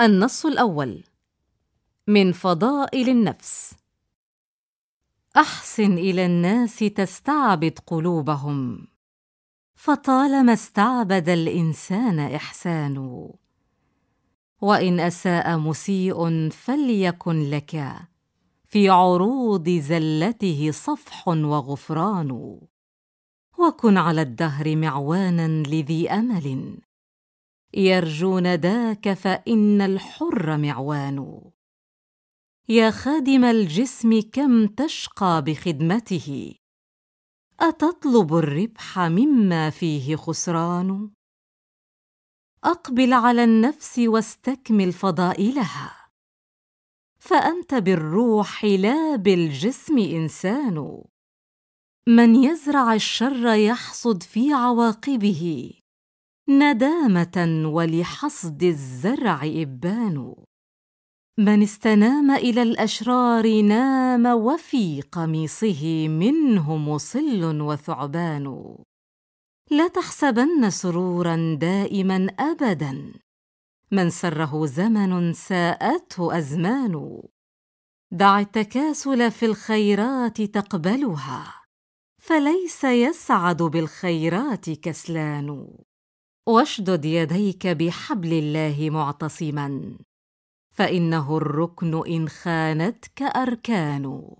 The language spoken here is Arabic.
النص الأول من فضائل النفس أحسن إلى الناس تستعبد قلوبهم فطالما استعبد الإنسان إحسان وإن أساء مسيء فليكن لك في عروض زلته صفح وغفران وكن على الدهر معوانا لذي أمل يرجون داك فان الحر معوان يا خادم الجسم كم تشقى بخدمته اتطلب الربح مما فيه خسران اقبل على النفس واستكمل فضائلها فانت بالروح لا بالجسم انسان من يزرع الشر يحصد في عواقبه ندامة ولحصد الزرع إبان من استنام إلى الأشرار نام وفي قميصه منه مصل وثعبان لا تحسبن سرورا دائما أبدا من سره زمن ساءته أزمان دع التكاسل في الخيرات تقبلها فليس يسعد بالخيرات كسلان واشدد يديك بحبل الله معتصما فانه الركن ان خانتك اركان